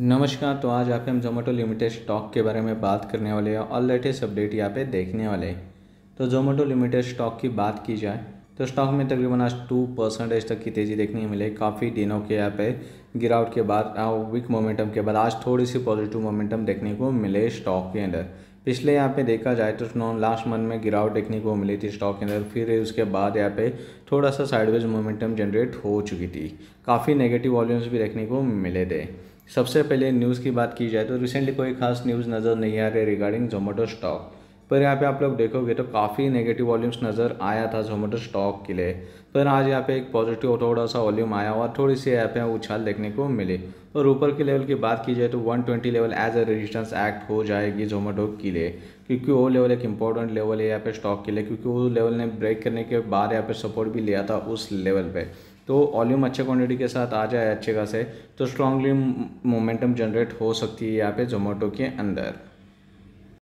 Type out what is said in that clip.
नमस्कार तो आज यहाँ पे हम जोमेटो लिमिटेड स्टॉक के बारे में बात करने वाले हैं और लेटेस्ट अपडेट यहाँ पे देखने वाले हैं तो जोमेटो लिमिटेड स्टॉक की बात की जाए तो स्टॉक में तकरीबन आज टू परसेंटेज तक की तेज़ी देखने को मिले काफ़ी दिनों के यहाँ पे गिरावट के बाद वीक हाँ, मोमेंटम के बाद आज थोड़ी सी पॉजिटिव मोमेंटम देखने को मिले स्टॉक के अंदर पिछले यहाँ पे देखा जाए तो स्नोन लास्ट मंथ में गिरावट देखने को मिली थी स्टॉक के अंदर फिर उसके बाद यहाँ पे थोड़ा सा साइडवेज मोमेंटम जनरेट हो चुकी थी काफ़ी नेगेटिव वॉल्यूम्स भी देखने को मिले थे सबसे पहले न्यूज़ की बात की जाए तो रिसेंटली कोई खास न्यूज़ नज़र नहीं आ रही रिगार्डिंग जोमेटो स्टॉक पर यहाँ पे आप लोग देखोगे तो काफ़ी नेगेटिव वॉल्यूम्स नज़र आया था जोमेटो स्टॉक के लिए पर आज यहाँ पे एक पॉजिटिव थोड़ा सा वॉल्यूम आया और थोड़ी सी यहाँ पे उछाल देखने को मिली और ऊपर के लेवल की बात की जाए तो 120 level as a resistance act हो जाएगी जोमेटो के लिए क्योंकि वो लेवल एक इंपॉर्टेंट लेवल है यहाँ पे स्टॉक के लिए क्योंकि वो लेवल ने ब्रेक करने के बाद यहाँ पे सपोर्ट भी लिया था उस लेवल पर तो वॉल्यूम अच्छे क्वांटिटी के साथ आ जाए अच्छे खासे तो स्ट्रांगली मोमेंटम जनरेट हो सकती है यहाँ पे जोमेटो के अंदर